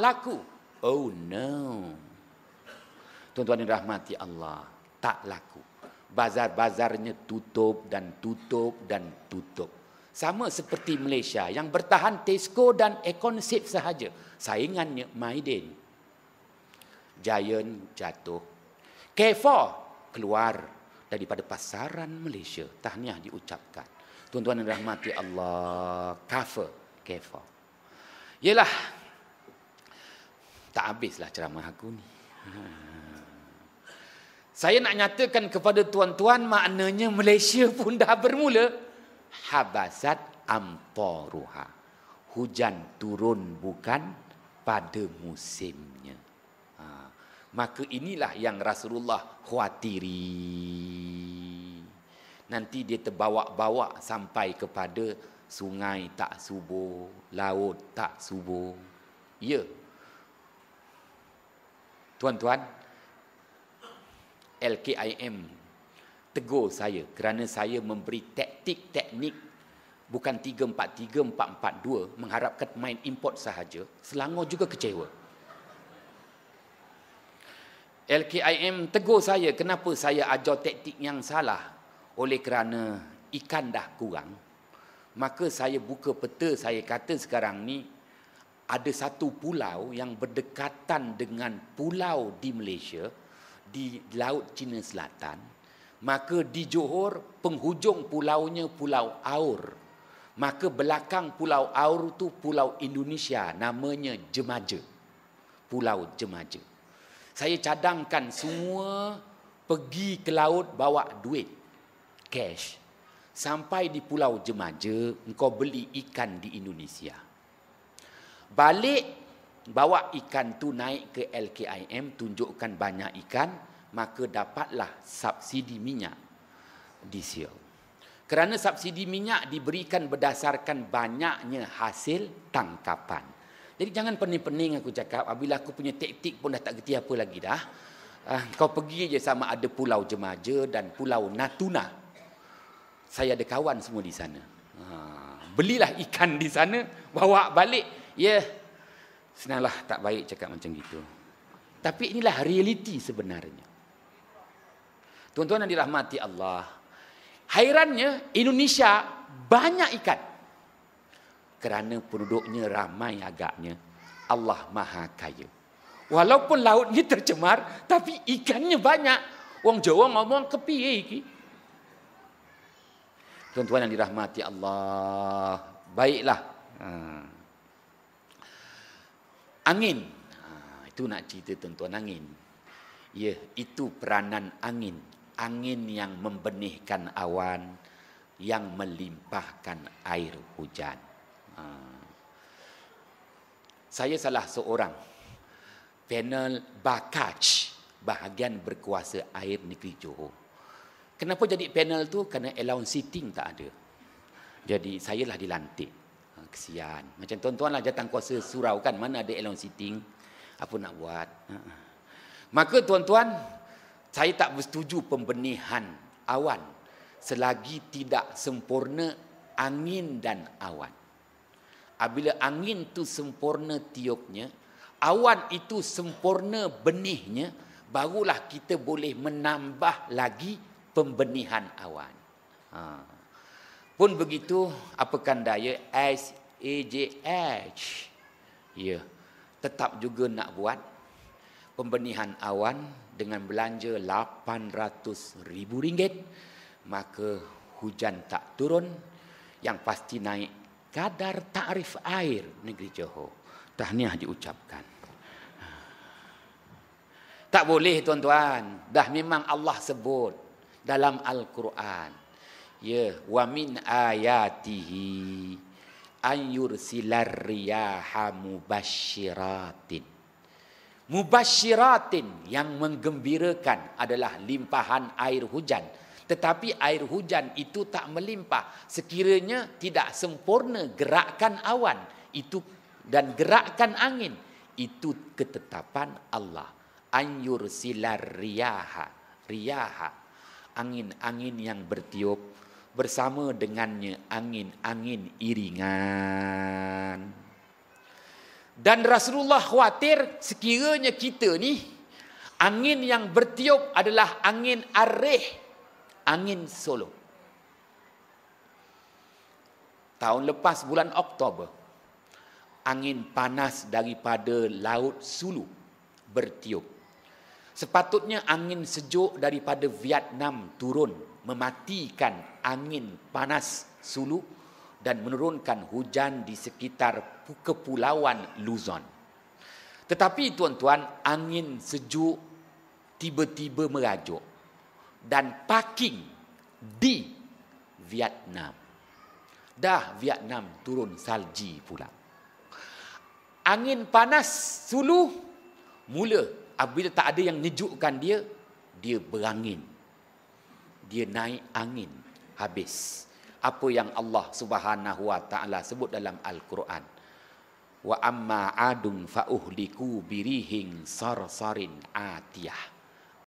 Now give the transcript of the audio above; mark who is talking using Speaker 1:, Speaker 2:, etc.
Speaker 1: laku. Oh no. Tuan-tuan yang rahmati Allah, tak laku. Bazar-bazarnya tutup dan tutup dan tutup. Sama seperti Malaysia yang bertahan Tesco dan Econsip sahaja. Saingannya Maiden. Giant jatuh. K4 keluar daripada pasaran Malaysia. Tahniah diucapkan. Tuan-tuan yang rahmati Allah. Kafa. K4. Yelah tak habislah ceramah aku ni. Ha. Saya nak nyatakan kepada tuan-tuan maknanya Malaysia pun dah bermula. Habasat amporuha. Hujan turun bukan pada musimnya. Ha. Maka inilah yang Rasulullah khawatiri. Nanti dia terbawa-bawa sampai kepada sungai tak subur, laut tak subur. Ya, Tuan-tuan, LKIM tegur saya kerana saya memberi taktik teknik bukan 343442 mengharapkan main import sahaja. Selangor juga kecewa. LKIM tegur saya kenapa saya ajar taktik yang salah oleh kerana ikan dah kurang. Maka saya buka peta saya kata sekarang ni ada satu pulau yang berdekatan dengan pulau di Malaysia di Laut Cina Selatan maka di Johor penghujung pulaunya Pulau Aur maka belakang Pulau Aur tu Pulau Indonesia namanya Jemaja Pulau Jemaja saya cadangkan semua pergi ke laut bawa duit cash sampai di Pulau Jemaja engkau beli ikan di Indonesia Balik bawa ikan tu naik ke LKIM tunjukkan banyak ikan maka dapatlah subsidi minyak di sini Kerana subsidi minyak diberikan berdasarkan banyaknya hasil tangkapan. Jadi jangan pening-pening aku cakap apabila aku punya taktik pun dah tak geti apa lagi dah. Ah, kau pergi je sama ada Pulau Jemaja dan Pulau Natuna. Saya ada kawan semua di sana. Ah, belilah ikan di sana, bawa balik Ya. Senanglah tak baik cakap macam gitu. Tapi inilah realiti sebenarnya. Tuan-tuan yang dirahmati Allah. Hairannya Indonesia banyak ikan. Kerana penduduknya ramai agaknya. Allah maha kaya. Walaupun laut ni tercemar, tapi ikannya banyak. Wong Jawa ngomong kepi eh, iki. Tuan-tuan yang dirahmati Allah. Baiklah. Hmm angin. Ha, itu nak cerita tentuan angin. Ya, itu peranan angin. Angin yang membenihkan awan, yang melimpahkan air hujan. Ha. Saya salah seorang panel Bakaj, bahagian berkuasa air negeri Johor. Kenapa jadi panel tu? Kerana allowance sitting tak ada. Jadi, sayalah dilantik kesian. Macam tuan-tuan lah jatang kuasa surau kan, mana ada elon sitting. Apa nak buat? Ha. Maka tuan-tuan, saya tak bersetuju pembenihan awan selagi tidak sempurna angin dan awan. Apabila angin tu sempurna tiupnya, awan itu sempurna benihnya, barulah kita boleh menambah lagi pembenihan awan. Ha. Pun begitu, apakan daya, as AJH. Ya. Tetap juga nak buat pembenihan awan dengan belanja 800 ribu ringgit, Maka hujan tak turun. Yang pasti naik kadar tarif air negeri Johor. Tahniah diucapkan. Tak boleh tuan-tuan. Dah memang Allah sebut dalam Al-Quran. Ya, wa min ayatihi an silar riyaha mubashiratin mubashiratin yang menggembirakan adalah limpahan air hujan tetapi air hujan itu tak melimpah sekiranya tidak sempurna gerakan awan itu dan gerakan angin itu ketetapan Allah an silar riyaha riyaha angin-angin yang bertiup bersama dengannya angin-angin iringan. Dan Rasulullah khawatir sekiranya kita ni angin yang bertiup adalah angin arreh angin solo. Tahun lepas bulan Oktober, angin panas daripada laut Sulu bertiup. Sepatutnya angin sejuk daripada Vietnam turun mematikan angin panas Sulu dan menurunkan hujan di sekitar kepulauan Luzon. Tetapi tuan-tuan, angin sejuk tiba-tiba merajuk dan parking di Vietnam. Dah Vietnam turun salji pula. Angin panas Sulu mula apabila tak ada yang nyejukkan dia, dia berangin. Dia naik angin habis. Apa yang Allah Subhanahu wa taala sebut dalam Al-Quran. Wa amma adun fauhliku birihing birihin sarsarin atiyah.